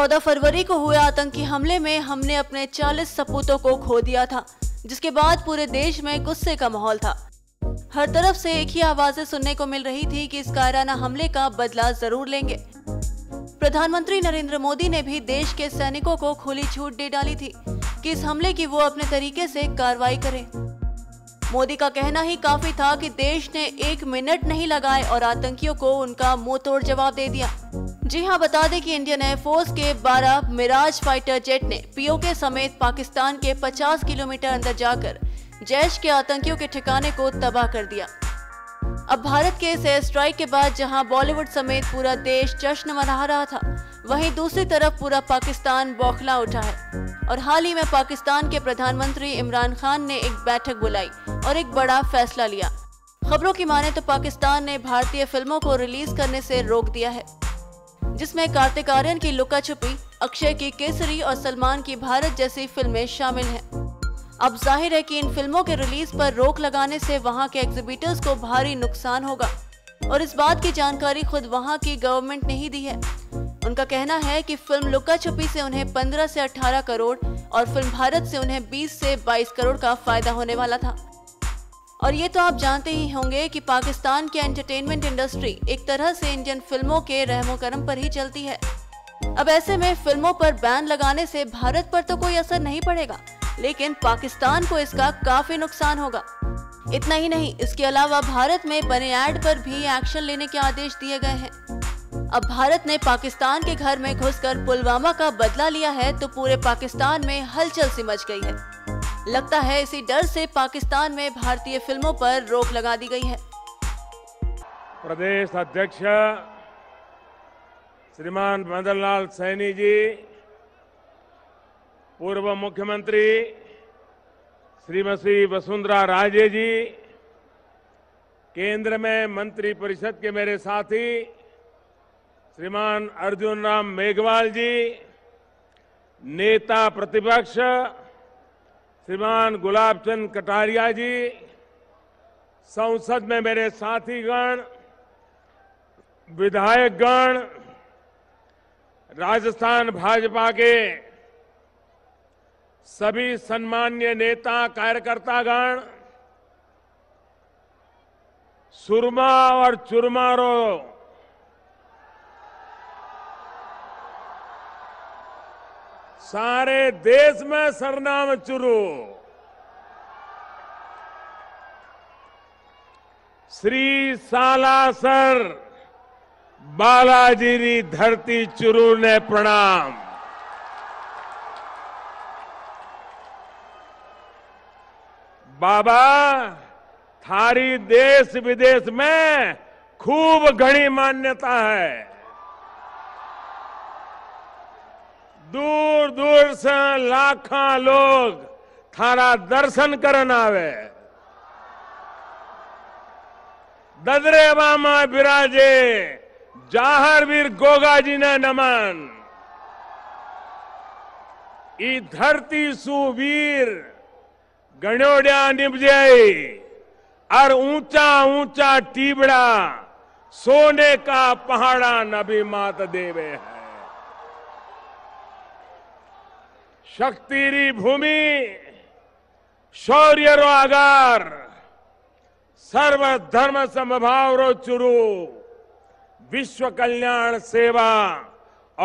14 फरवरी को हुए आतंकी हमले में हमने अपने 40 सपूतों को खो दिया था जिसके बाद पूरे देश में गुस्से का माहौल था हर तरफ से एक ही आवाजें सुनने को मिल रही थी कि इस कायराना हमले का बदला जरूर लेंगे प्रधानमंत्री नरेंद्र मोदी ने भी देश के सैनिकों को खुली छूट दे डाली थी कि इस हमले की वो अपने तरीके से कार्रवाई करें मोदी का कहना ही काफी था कि देश ने एक मिनट नहीं लगाए और आतंकियों को उनका मुंह तोड़ जवाब दे दिया जी हां बता दें कि इंडियन एयरफोर्स के 12 मिराज फाइटर जेट ने पीओके समेत पाकिस्तान के 50 किलोमीटर अंदर जाकर जैश के आतंकियों के ठिकाने को तबाह कर दिया अब भारत के इस एयर स्ट्राइक के बाद जहां बॉलीवुड समेत पूरा देश जश्न मना रहा था वहीं दूसरी तरफ पूरा पाकिस्तान बौखला उठा है और हाल ही में पाकिस्तान के प्रधानमंत्री इमरान खान ने एक बैठक बुलाई और एक बड़ा फैसला लिया खबरों की माने तो पाकिस्तान ने भारतीय फिल्मों को रिलीज करने से रोक दिया है जिसमें कार्तिक आर्यन की लुका छुपी अक्षय की केसरी और सलमान की भारत जैसी फिल्में शामिल हैं अब जाहिर है कि इन फिल्मों के रिलीज पर रोक लगाने से वहां के एग्जीबिटर्स को भारी नुकसान होगा और इस बात की जानकारी खुद वहां की गवर्नमेंट ने ही दी है उनका कहना है कि फिल्म लुका छुपी से उन्हें 15 से 18 करोड़ और फिल्म भारत से उन्हें 20 से 22 करोड़ का फायदा होने वाला था और ये तो आप जानते ही होंगे कि पाकिस्तान की एंटरटेनमेंट इंडस्ट्री एक तरह से इंडियन फिल्मों के रहमो करम पर ही चलती है अब ऐसे में फिल्मों पर बैन लगाने से भारत पर तो कोई असर नहीं पड़ेगा लेकिन पाकिस्तान को इसका काफी नुकसान होगा इतना ही नहीं इसके अलावा भारत में बने एड पर भी एक्शन लेने के आदेश दिए गए हैं अब भारत ने पाकिस्तान के घर में घुसकर पुलवामा का बदला लिया है तो पूरे पाकिस्तान में हलचल सिमच गई है लगता है इसी डर से पाकिस्तान में भारतीय फिल्मों पर रोक लगा दी गई है प्रदेश अध्यक्ष श्रीमान मदन लाल सैनी जी पूर्व मुख्यमंत्री श्रीमती वसुंधरा राजे जी केंद्र में मंत्री परिषद के मेरे साथी श्रीमान अर्जुन राम मेघवाल जी नेता प्रतिपक्ष श्रीमान गुलाब चंद कटारिया जी संसद में मेरे साथीगण विधायकगण राजस्थान भाजपा के सभी सम्मान्य नेता कार्यकर्तागण सुरमा और चुरमारों सारे देश में सरनाम चुरू श्री सालासर बालाजी री धरती चुरू ने प्रणाम बाबा थारी देश विदेश में खूब घनी मान्यता है दूर दूर से लाखा लोग थारा दर्शन करने आवे ददरे बामा बिराजे वीर गोगा जी ने नमन ई धरती सुवीर गणोड्या निपजाई और ऊंचा ऊंचा टीबड़ा सोने का पहाड़ा नबी मात देवे है भूमि शौर्य ಶೌರ್ಯರು ಆಗಾರ್ ಸರ್ವ समभाव रो चुरू विश्व कल्याण सेवा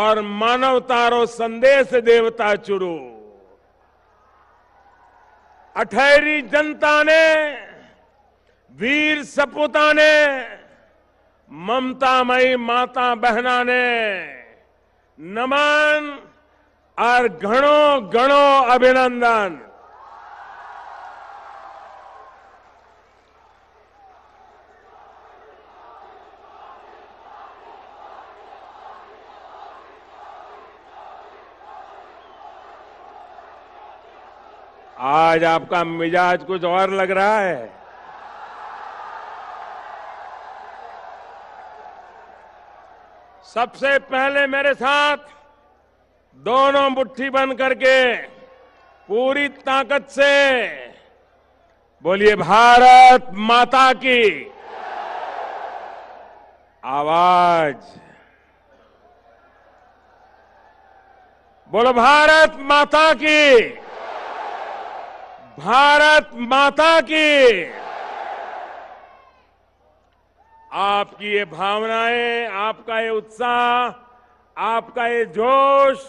और मानवता रो संदेश देवता चुरू अठहरी जनता ने वीर सपूता ने ममता मई माता बहना ने नमन और घणो घणो अभिनंदन आज आपका मिजाज कुछ और लग रहा है सबसे पहले मेरे साथ दोनों मुट्ठी बन करके पूरी ताकत से बोलिए भारत माता की आवाज बोलो भारत माता की भारत माता की आपकी ये भावनाएं आपका ये उत्साह आपका ये जोश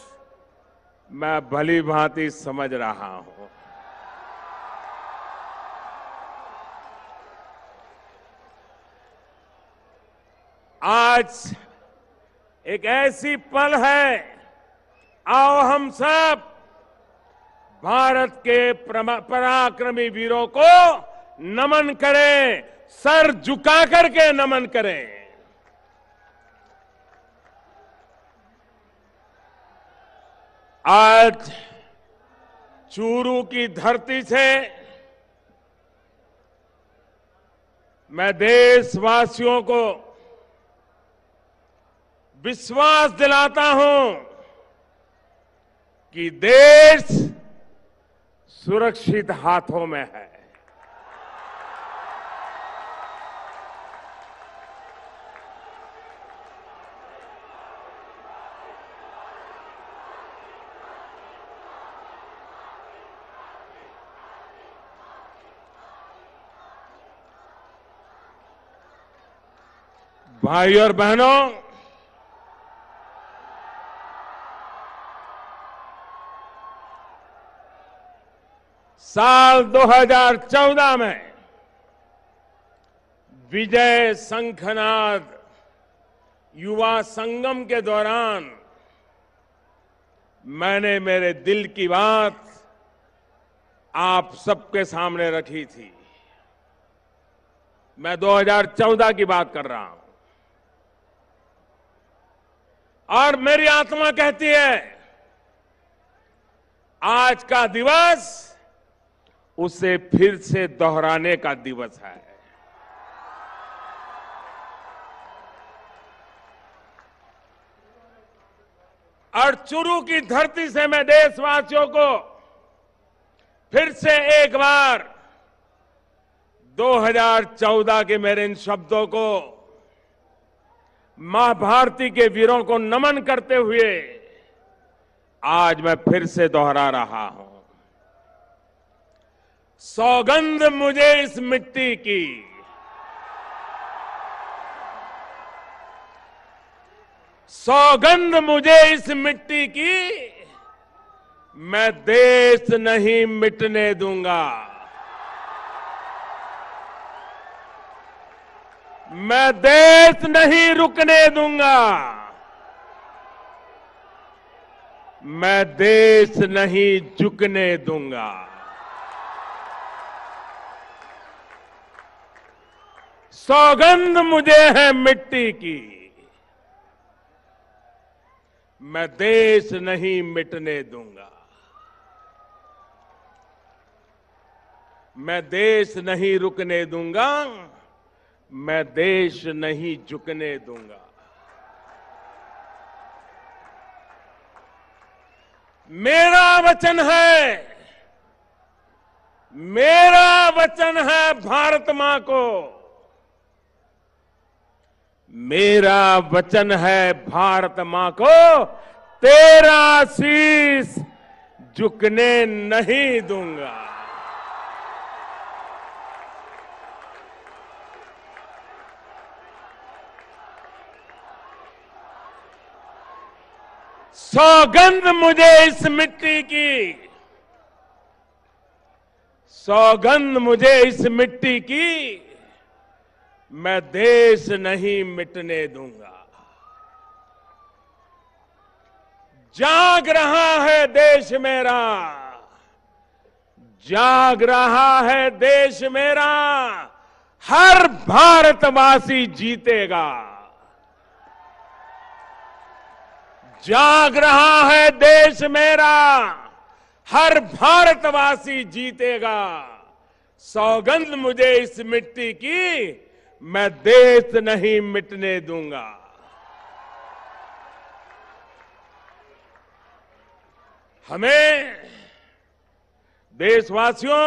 मैं भली भांति समझ रहा हूं आज एक ऐसी पल है आओ हम सब भारत के पराक्रमी वीरों को नमन करें सर झुका करके नमन करें आज चूरू की धरती से मैं देशवासियों को विश्वास दिलाता हूं कि देश सुरक्षित हाथों में है भाई और बहनों साल 2014 में विजय संखनाद युवा संगम के दौरान मैंने मेरे दिल की बात आप सबके सामने रखी थी मैं 2014 की बात कर रहा हूं और मेरी आत्मा कहती है आज का दिवस उसे फिर से दोहराने का दिवस है और चुरू की धरती से मैं देशवासियों को फिर से एक बार 2014 के मेरे इन शब्दों को मां भारती के वीरों को नमन करते हुए आज मैं फिर से दोहरा रहा हूं सौगंध मुझे इस मिट्टी की सौगंध मुझे इस मिट्टी की मैं देश नहीं मिटने दूंगा मैं देश नहीं रुकने दूंगा मैं देश नहीं झुकने दूंगा सौगंध मुझे है मिट्टी की मैं देश नहीं मिटने दूंगा मैं देश नहीं रुकने दूंगा मैं देश नहीं झुकने दूंगा मेरा वचन है मेरा वचन है भारत मां को मेरा वचन है भारत मां को तेरा शीश झुकने नहीं दूंगा सौगंध मुझे इस मिट्टी की सौगंध मुझे इस मिट्टी की मैं देश नहीं मिटने दूंगा जाग रहा है देश मेरा जाग रहा है देश मेरा हर भारतवासी जीतेगा जाग रहा है देश मेरा हर भारतवासी जीतेगा सौगंध मुझे इस मिट्टी की मैं देश नहीं मिटने दूंगा हमें देशवासियों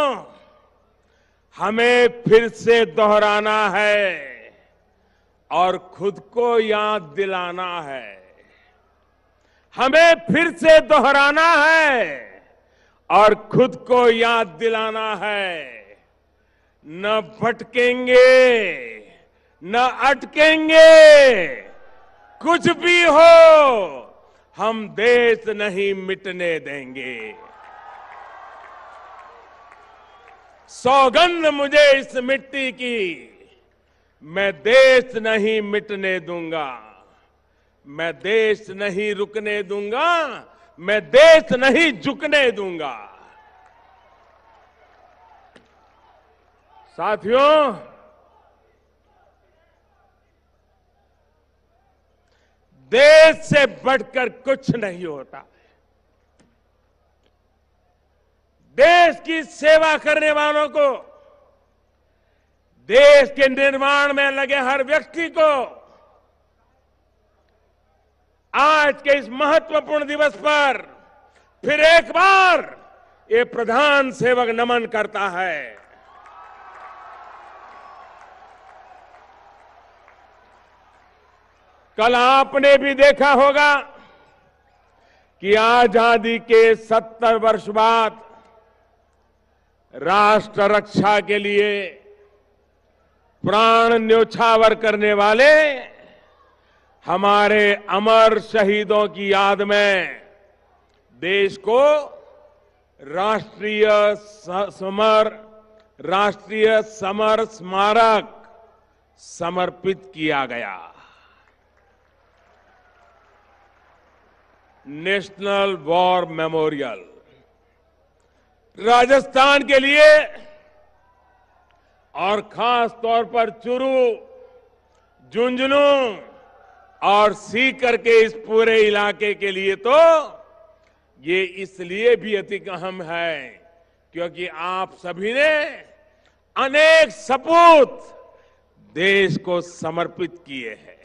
हमें फिर से दोहराना है और खुद को याद दिलाना है हमें फिर से दोहराना है और खुद को याद दिलाना है न भटकेंगे न अटकेंगे कुछ भी हो हम देश नहीं मिटने देंगे सौगंध मुझे इस मिट्टी की मैं देश नहीं मिटने दूंगा मैं देश नहीं रुकने दूंगा मैं देश नहीं झुकने दूंगा साथियों देश से बढ़कर कुछ नहीं होता देश की सेवा करने वालों को देश के निर्माण में लगे हर व्यक्ति को आज के इस महत्वपूर्ण दिवस पर फिर एक बार ये प्रधान सेवक नमन करता है कल आपने भी देखा होगा कि आजादी के 70 वर्ष बाद राष्ट्र रक्षा के लिए प्राण न्योछावर करने वाले हमारे अमर शहीदों की याद में देश को राष्ट्रीय समर राष्ट्रीय समर स्मारक समर्पित किया गया नेशनल वॉर मेमोरियल राजस्थान के लिए और खास तौर पर चुरू झुंझुनू और सीकर के इस पूरे इलाके के लिए तो ये इसलिए भी अति अहम है क्योंकि आप सभी ने अनेक सपूत देश को समर्पित किए हैं